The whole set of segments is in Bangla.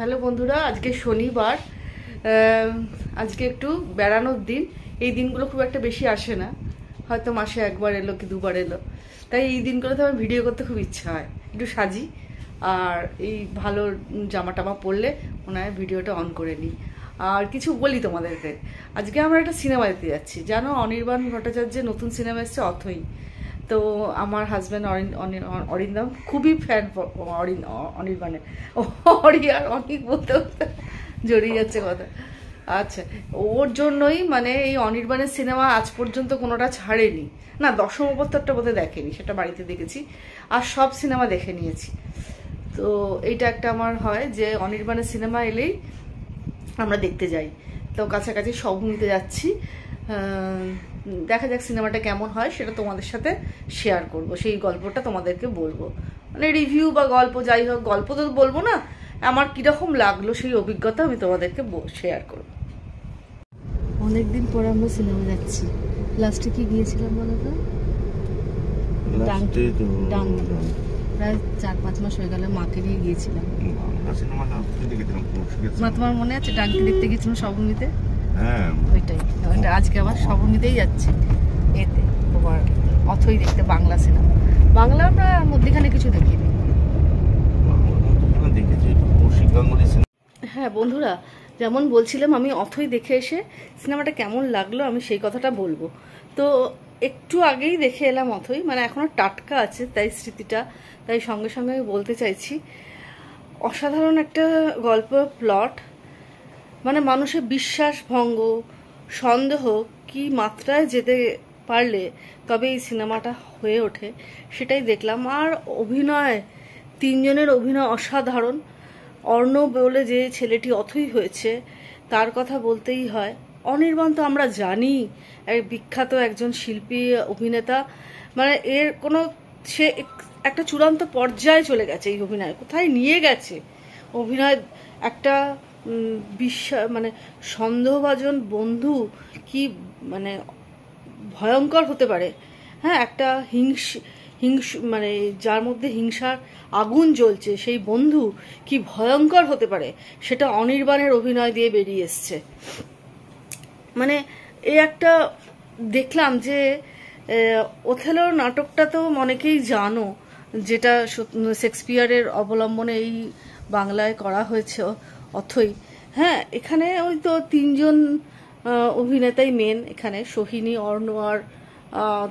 হ্যালো বন্ধুরা আজকে শনিবার আজকে একটু বেড়ানোর দিন এই দিনগুলো খুব একটা বেশি আসে না হয়তো মাসে একবার এলো কি দুবার এলো তাই এই দিনগুলোতে আমার ভিডিও করতে খুব ইচ্ছা হয় একটু সাজি আর এই ভালো জামা টামা পরলে ওনার ভিডিওটা অন করে নিই আর কিছু বলি তোমাদেরকে আজকে আমরা একটা সিনেমা দেখতে যাচ্ছি জানো অনির্বাণ ভট্টাচার্যের নতুন সিনেমা এসছে অথই তো আমার হাজব্যান্ড অরিন্দম খুবই ফ্যান অনির্বাণের মানে, অরি আর অনেক বলতে বলতে জড়িয়ে যাচ্ছে কথা আচ্ছা ওর জন্যই মানে এই অনির্বাণের সিনেমা আজ পর্যন্ত কোনোটা ছাড়েনি না দশম অবস্থারটা বোধহয় দেখেনি সেটা বাড়িতে দেখেছি আর সব সিনেমা দেখে নিয়েছি তো এইটা একটা আমার হয় যে অনির্বাণের সিনেমা এলেই আমরা দেখতে যাই তো কাছাকাছি সব নিতে যাচ্ছি দেখা যাক সিনেমাটা কেমন হয় সেটা তোমাদের সাথে শেয়ার করব সেই গল্পটা তোমাদেরকে বলবো মানে রিভিউ বা গল্প যাই হোক গল্প তো বলবো না আমার কীরকম লাগলো সেই অভিজ্ঞতা আমি তোমাদেরকে শেয়ার করব অনেকদিন পর আমরা সিনেমা যাচ্ছি লাস্টে কি গিয়েছিলাম বলো তো প্রায় চার পাঁচ মাস হয়ে মাকে নিয়ে গিয়েছিলাম তোমার মনে আছে ডাঙ্কি দেখতে গিয়েছিলাম সব মিলিতে হ্যাঁ ওইটাই আজকে আমার শ্রাবণীতেই যাচ্ছি এতে তোমার অথই দেখতে বাংলা সিনেমা বাংলা আমরা মধ্যেখানে কিছু দেখিনি হ্যাঁ বন্ধুরা যেমন বলছিলাম আমি অথই দেখে এসে সিনেমাটা কেমন লাগলো আমি সেই কথাটা বলবো তো একটু আগেই দেখে এলাম অথই মানে এখনও টাটকা আছে তাই স্মৃতিটা তাই সঙ্গে সঙ্গে আমি বলতে চাইছি অসাধারণ একটা গল্প প্লট মানে মানুষের বিশ্বাস ভঙ্গ সন্দেহ কি মাত্রায় যেতে পারলে তবে এই সিনেমাটা হয়ে ওঠে সেটাই দেখলাম আর অভিনয় তিনজনের অভিনয় অসাধারণ অর্ণ বলে যে ছেলেটি অথই হয়েছে তার কথা বলতেই হয় অনির্বাণ তো আমরা জানি এক বিখ্যাত একজন শিল্পী অভিনেতা মানে এর কোনো সে একটা চূড়ান্ত পর্যায়ে চলে গেছে এই অভিনয় কোথায় নিয়ে গেছে অভিনয় একটা বিশ্বাস মানে সন্দেহভাজন বন্ধু কি মানে ভয়ঙ্কর হতে পারে হ্যাঁ একটা হিংস হিংস মানে যার মধ্যে হিংসার আগুন জ্বলছে সেই বন্ধু কি ভয়ঙ্কর হতে পারে সেটা অনির্বাণের অভিনয় দিয়ে বেরিয়ে এসছে মানে এই একটা দেখলাম যে ওথেলো নাটকটা তো অনেকেই জানো যেটা শেক্সপিয়ারের অবলম্বনে এই বাংলায় করা হয়েছে অথই হ্যাঁ এখানে ওই তো তিনজন অভিনেতাই মেন এখানে সোহিনী অর্ণওয়ার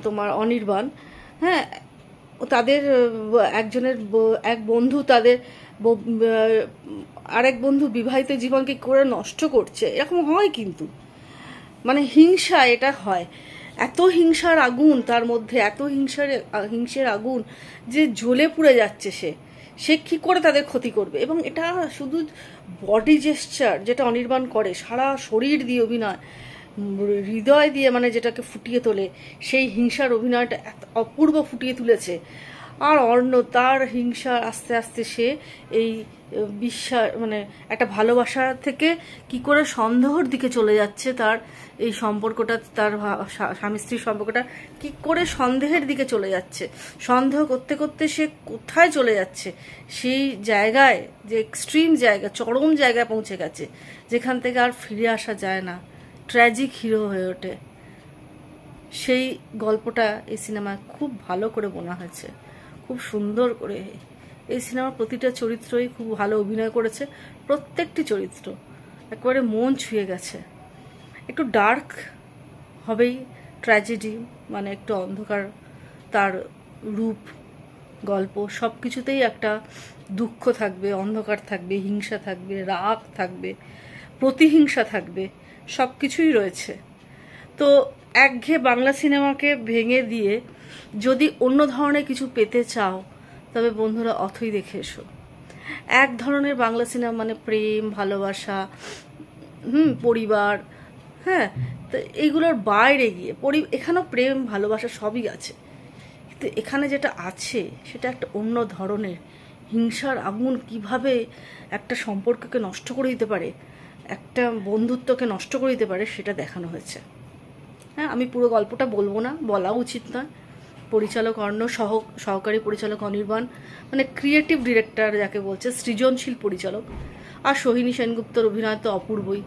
তোমার অনির্বাণ হ্যাঁ তাদের একজনের এক বন্ধু তাদের আরেক বন্ধু বিবাহিত জীবনকে করে নষ্ট করছে এরকম হয় কিন্তু মানে হিংসা এটা হয় এত হিংসার আগুন তার মধ্যে এত হিংসার হিংসের আগুন যে জ্বলে পুড়ে যাচ্ছে সে সে কী করে তাদের ক্ষতি করবে এবং এটা শুধু বডি জেস্টার যেটা অনির্বাণ করে সারা শরীর দিয়ে অভিনয় হৃদয় দিয়ে মানে যেটাকে ফুটিয়ে তোলে সেই হিংসার অভিনয়টা অপূর্ব ফুটিয়ে তুলেছে আর অন্য তার হিংসা আস্তে আস্তে সে এই বিশ্বাস মানে একটা ভালোবাসা থেকে কি করে সন্দেহর দিকে চলে যাচ্ছে তার এই সম্পর্কটা তার স্বামী স্ত্রীর সম্পর্কটা কি করে সন্দেহের দিকে চলে যাচ্ছে সন্দেহ করতে করতে সে কোথায় চলে যাচ্ছে সেই জায়গায় যে এক্সট্রিম জায়গা চরম জায়গায় পৌঁছে গেছে যেখান থেকে আর ফিরে আসা যায় না ট্র্যাজিক হিরো হয়ে ওঠে সেই গল্পটা এই সিনেমায় খুব ভালো করে বোনা হয়েছে খুব সুন্দর করে এই সিনেমার প্রতিটা চরিত্রই খুব ভালো অভিনয় করেছে প্রত্যেকটি চরিত্র একবারে মন ছুঁয়ে গেছে একটু ডার্ক হবেই ট্র্যাজেডি মানে একটু অন্ধকার তার রূপ গল্প সব কিছুতেই একটা দুঃখ থাকবে অন্ধকার থাকবে হিংসা থাকবে রাগ থাকবে প্রতিহিংসা থাকবে সব কিছুই রয়েছে তো একঘে বাংলা সিনেমাকে ভেঙে দিয়ে যদি অন্য ধরনের কিছু পেতে চাও তবে বন্ধুরা অথই দেখে এসো এক ধরনের বাংলা সিনেমা মানে প্রেম ভালোবাসা হুম পরিবার হ্যাঁ তো এইগুলোর বাইরে গিয়ে পরি এখানেও প্রেম ভালোবাসা সবই আছে কিন্তু এখানে যেটা আছে সেটা একটা অন্য ধরনের হিংসার আগুন কিভাবে একটা সম্পর্ককে নষ্ট করে দিতে পারে একটা বন্ধুত্বকে নষ্ট করে দিতে পারে সেটা দেখানো হয়েছে হ্যাঁ আমি পুরো গল্পটা বলবো না বলা উচিত নয় পরিচালক অর্ণ সহ সহকারী পরিচালক অনির্বাণ মানে ক্রিয়েটিভ ডিরেক্টর যাকে বলছে সৃজনশীল পরিচালক আর সোহিনী সেনগুপ্তর অভিনয় তো অপূর্বই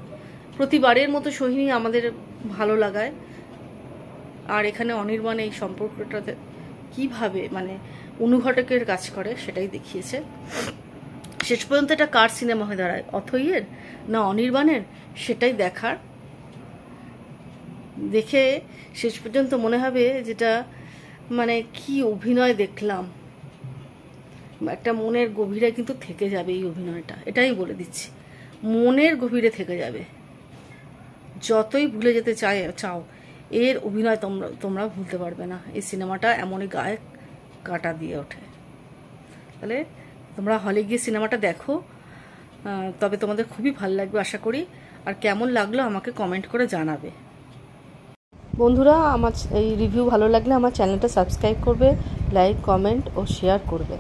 প্রতিবারের মতো সোহিনী আমাদের ভালো লাগায় আর এখানে অনির্বাণ এই সম্পর্কটাতে কিভাবে মানে অনুঘটকের কাজ করে সেটাই দেখিয়েছে শেষ পর্যন্ত এটা কার সিনেমা হয়ে দাঁড়ায় অথইয়ের না অনির্বাণের সেটাই দেখার দেখে শেষ পর্যন্ত মনে হবে যেটা মানে কি অভিনয় দেখলাম একটা মনের গভীরে কিন্তু থেকে যাবে এই অভিনয়টা এটাই বলে দিচ্ছি মনের গভীরে থেকে যাবে যতই ভুলে যেতে চায় চাও এর অভিনয় তোমরা তোমরা ভুলতে পারবে না এই সিনেমাটা এমনই গায়ে কাটা দিয়ে ওঠে তাহলে তোমরা হলে গিয়ে সিনেমাটা দেখো তবে তোমাদের খুবই ভালো লাগবে আশা করি আর কেমন লাগলো আমাকে কমেন্ট করে জানাবে বন্ধুরা আমার এই রিভিউ ভালো লাগলে আমার চ্যানেলটা সাবস্ক্রাইব করবে লাইক কমেন্ট ও শেয়ার করবে